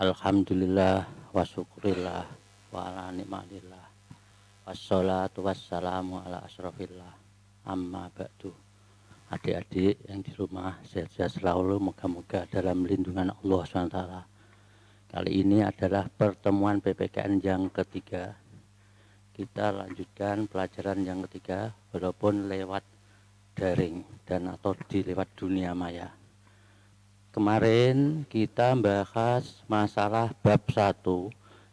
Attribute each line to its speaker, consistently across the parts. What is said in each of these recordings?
Speaker 1: alhamdulillah wa syukurillah wa ala nikmatillah wassalatu wassalamu ala asrafillah amma ba'du adik-adik yang di rumah sehat-sehat selalu moga-moga dalam lindungan Allah SWT kali ini adalah pertemuan PPKN yang ketiga kita lanjutkan pelajaran yang ketiga walaupun lewat daring dan atau dilewat dunia maya Kemarin kita membahas masalah bab 1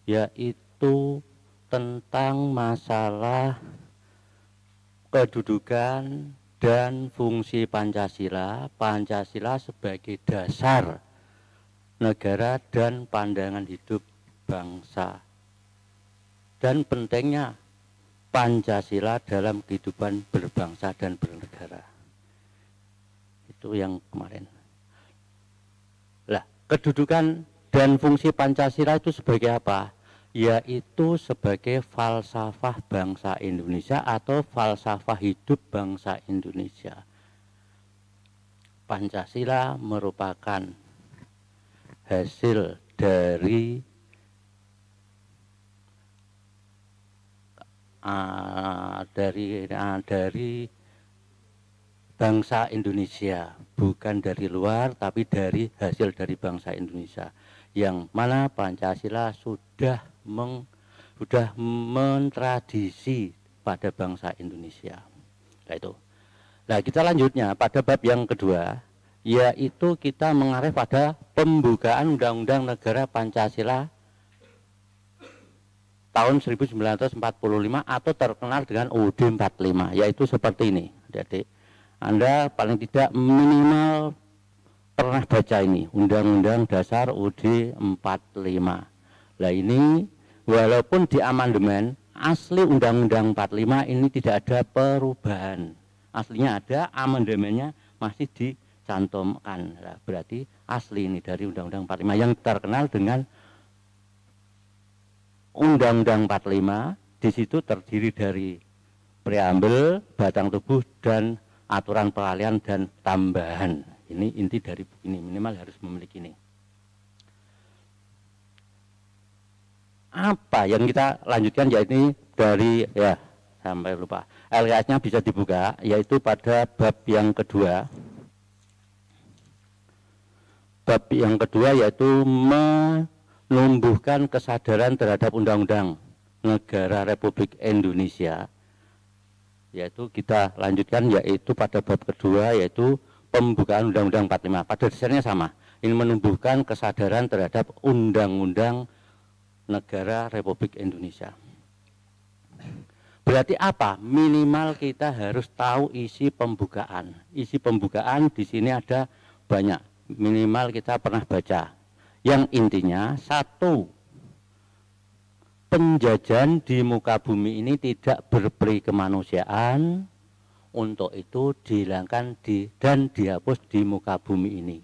Speaker 1: yaitu tentang masalah kedudukan dan fungsi Pancasila, Pancasila sebagai dasar negara dan pandangan hidup bangsa. Dan pentingnya Pancasila dalam kehidupan berbangsa dan bernegara. Itu yang kemarin kedudukan dan fungsi Pancasila itu sebagai apa? Yaitu sebagai falsafah bangsa Indonesia atau falsafah hidup bangsa Indonesia. Pancasila merupakan hasil dari uh, dari uh, dari bangsa Indonesia bukan dari luar tapi dari hasil dari bangsa Indonesia yang mana Pancasila sudah meng, sudah mentradisi pada bangsa Indonesia. Nah itu. Nah kita lanjutnya pada bab yang kedua yaitu kita mengarah pada pembukaan Undang-Undang Negara Pancasila tahun 1945 atau terkenal dengan UUD 45 yaitu seperti ini. Jadi anda paling tidak minimal pernah baca ini Undang-Undang Dasar UD 45. Nah ini walaupun di amandemen asli Undang-Undang 45 ini tidak ada perubahan. Aslinya ada, amandemennya masih dicantumkan. Nah, berarti asli ini dari Undang-Undang 45 yang terkenal dengan Undang-Undang 45 di situ terdiri dari preambel, batang tubuh dan aturan peralihan dan tambahan. Ini inti dari ini, minimal harus memiliki ini. Apa yang kita lanjutkan yaitu dari ya sampai lupa. LKS-nya bisa dibuka yaitu pada bab yang kedua. Bab yang kedua yaitu menumbuhkan kesadaran terhadap undang-undang negara Republik Indonesia yaitu kita lanjutkan yaitu pada bab kedua yaitu pembukaan Undang-Undang 45. Pada dasarnya sama. Ini menumbuhkan kesadaran terhadap Undang-Undang Negara Republik Indonesia. Berarti apa? Minimal kita harus tahu isi pembukaan. Isi pembukaan di sini ada banyak. Minimal kita pernah baca. Yang intinya satu penjajahan di muka bumi ini tidak berperi kemanusiaan, untuk itu dihilangkan di, dan dihapus di muka bumi ini.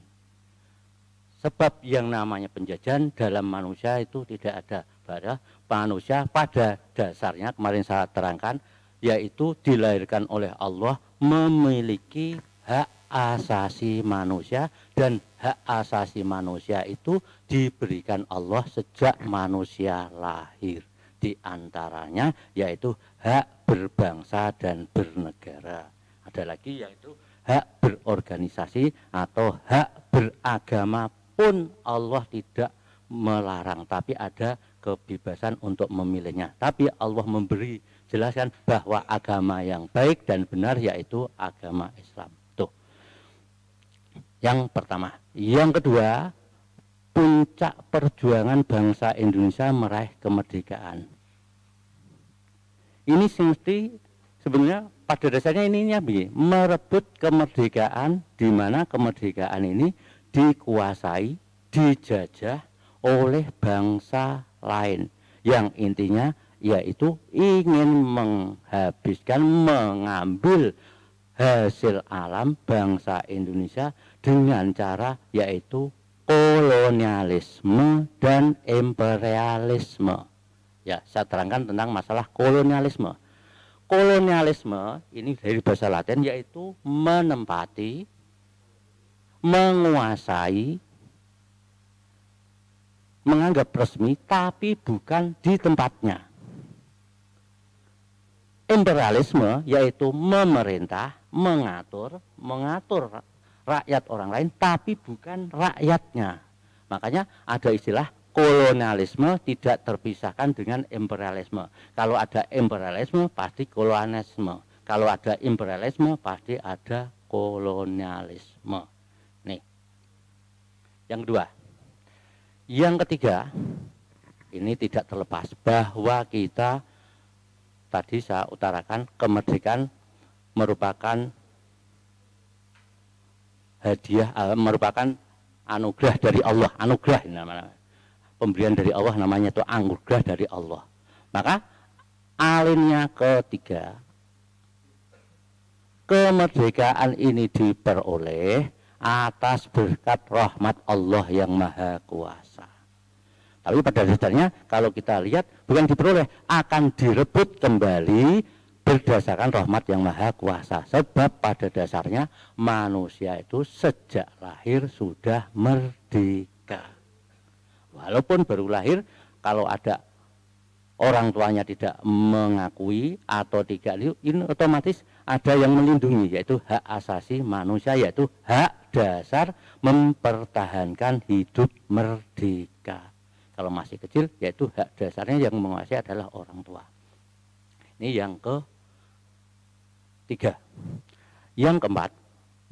Speaker 1: Sebab yang namanya penjajahan dalam manusia itu tidak ada. Pada manusia pada dasarnya kemarin saya terangkan yaitu dilahirkan oleh Allah memiliki hak asasi manusia dan hak asasi manusia itu diberikan Allah sejak manusia lahir. Di antaranya yaitu hak berbangsa dan bernegara. Ada lagi yaitu hak berorganisasi atau hak beragama pun Allah tidak melarang, tapi ada kebebasan untuk memilihnya. Tapi Allah memberi jelaskan bahwa agama yang baik dan benar yaitu agama Islam. Yang pertama. Yang kedua, puncak perjuangan bangsa Indonesia meraih kemerdekaan. Ini mesti sebenarnya pada dasarnya ini nyambi, merebut kemerdekaan di mana kemerdekaan ini dikuasai, dijajah oleh bangsa lain yang intinya yaitu ingin menghabiskan, mengambil hasil alam bangsa Indonesia dengan cara yaitu kolonialisme dan imperialisme. Ya, saya terangkan tentang masalah kolonialisme. Kolonialisme ini dari bahasa Latin yaitu menempati, menguasai, menganggap resmi tapi bukan di tempatnya. Imperialisme yaitu memerintah, mengatur, mengatur rakyat orang lain, tapi bukan rakyatnya. Makanya ada istilah kolonialisme tidak terpisahkan dengan imperialisme. Kalau ada imperialisme pasti kolonialisme. Kalau ada imperialisme pasti ada kolonialisme. Nih. Yang kedua. Yang ketiga, ini tidak terlepas bahwa kita tadi saya utarakan kemerdekaan merupakan hadiah eh, merupakan anugerah dari Allah anugerah namanya pemberian dari Allah namanya itu anugerah dari Allah maka alinnya ketiga kemerdekaan ini diperoleh atas berkat rahmat Allah yang maha kuasa tapi pada dasarnya kalau kita lihat bukan diperoleh akan direbut kembali berdasarkan rahmat yang maha kuasa. Sebab pada dasarnya manusia itu sejak lahir sudah merdeka. Walaupun baru lahir, kalau ada orang tuanya tidak mengakui atau tidak ini otomatis ada yang melindungi yaitu hak asasi manusia yaitu hak dasar mempertahankan hidup merdeka. Kalau masih kecil yaitu hak dasarnya yang menguasai adalah orang tua. Ini yang ke tiga. Yang keempat,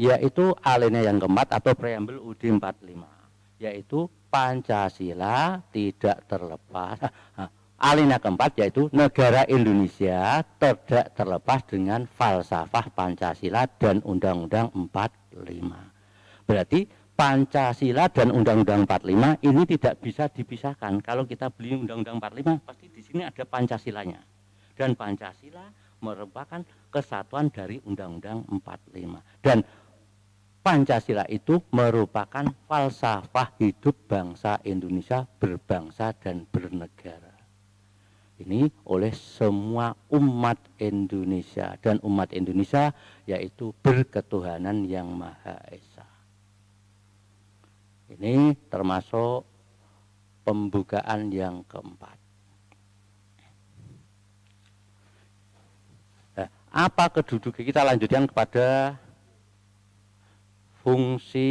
Speaker 1: yaitu alinea yang keempat atau preambel UD 45, yaitu Pancasila tidak terlepas. Alinea keempat yaitu negara Indonesia tidak terlepas dengan falsafah Pancasila dan Undang-Undang 45. Berarti Pancasila dan Undang-Undang 45 ini tidak bisa dipisahkan. Kalau kita beli Undang-Undang 45 pasti di sini ada Pancasilanya. Dan Pancasila merupakan kesatuan dari Undang-Undang 45 dan Pancasila itu merupakan falsafah hidup bangsa Indonesia berbangsa dan bernegara. Ini oleh semua umat Indonesia dan umat Indonesia yaitu berketuhanan yang Maha Esa. Ini termasuk pembukaan yang keempat. apa kedudukan kita lanjutkan kepada fungsi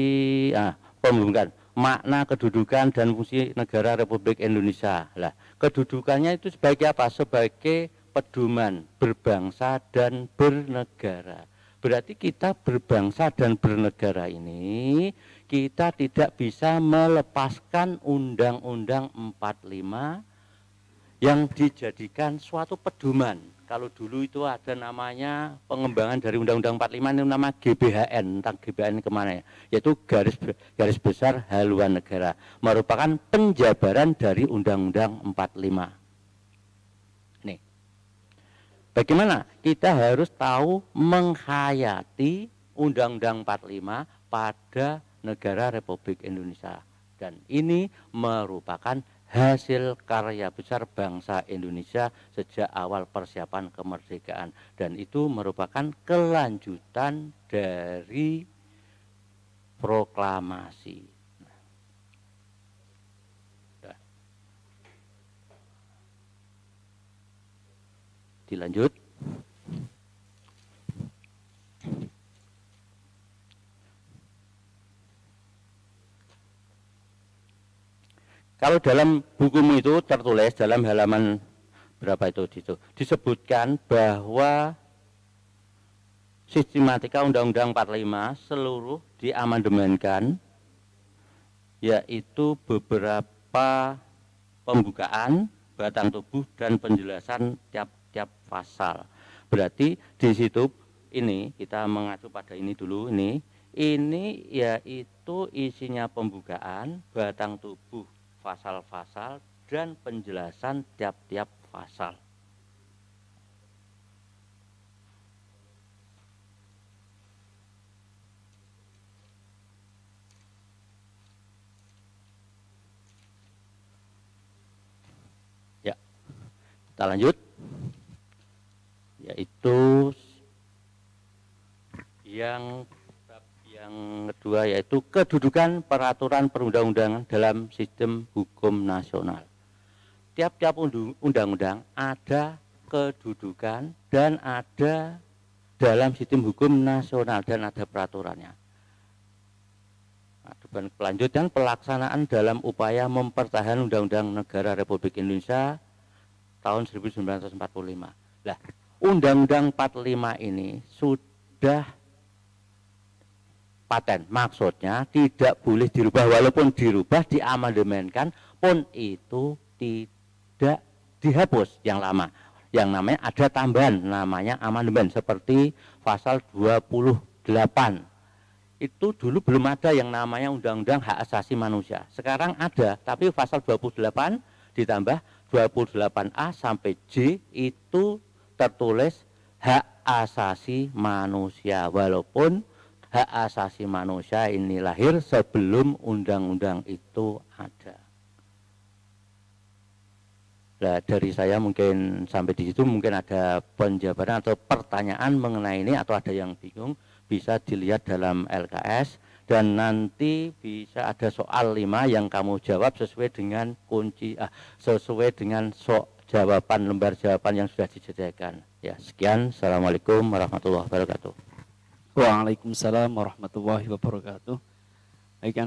Speaker 1: ah, pembukaan makna kedudukan dan fungsi negara Republik Indonesia. Lah, kedudukannya itu sebagai apa? Sebagai pedoman berbangsa dan bernegara. Berarti kita berbangsa dan bernegara ini kita tidak bisa melepaskan Undang-Undang 45 yang dijadikan suatu pedoman. Kalau dulu itu ada namanya pengembangan dari Undang-Undang 45 yang nama GBHN, tentang GBHN kemana ya, yaitu garis garis besar haluan negara, merupakan penjabaran dari Undang-Undang 45. Nih, bagaimana kita harus tahu menghayati Undang-Undang 45 pada negara Republik Indonesia dan ini merupakan hasil karya besar bangsa Indonesia sejak awal persiapan kemerdekaan dan itu merupakan kelanjutan dari proklamasi. Nah. Dilanjut. Kalau dalam bukumu itu tertulis dalam halaman berapa itu itu disebutkan bahwa sistematika Undang-Undang 45 seluruh diamandemenkan yaitu beberapa pembukaan batang tubuh dan penjelasan tiap-tiap pasal. Berarti di situ ini kita mengacu pada ini dulu ini ini yaitu isinya pembukaan batang tubuh pasal-pasal dan penjelasan tiap-tiap pasal. Ya, kita lanjut, yaitu yang kedua yaitu kedudukan peraturan perundang-undangan dalam sistem hukum nasional. Tiap-tiap undang-undang ada kedudukan dan ada dalam sistem hukum nasional dan ada peraturannya. Aduan nah, kelanjutan pelaksanaan dalam upaya mempertahankan Undang-Undang Negara Republik Indonesia tahun 1945. Lah, Undang-Undang 45 ini sudah paten. Maksudnya tidak boleh dirubah walaupun dirubah diamandemenkan pun itu tidak dihapus yang lama. Yang namanya ada tambahan namanya amandemen seperti pasal 28. Itu dulu belum ada yang namanya Undang-Undang Hak Asasi Manusia. Sekarang ada, tapi pasal 28 ditambah 28A sampai J itu tertulis hak asasi manusia walaupun hak asasi manusia ini lahir sebelum undang-undang itu ada. Nah, dari saya mungkin sampai di situ mungkin ada penjabaran atau pertanyaan mengenai ini atau ada yang bingung bisa dilihat dalam LKS dan nanti bisa ada soal lima yang kamu jawab sesuai dengan kunci ah, sesuai dengan so, jawaban lembar jawaban yang sudah disediakan. Ya, sekian. Assalamualaikum warahmatullahi wabarakatuh. Waalaikumsalam warahmatullahi wabarakatuh. Baik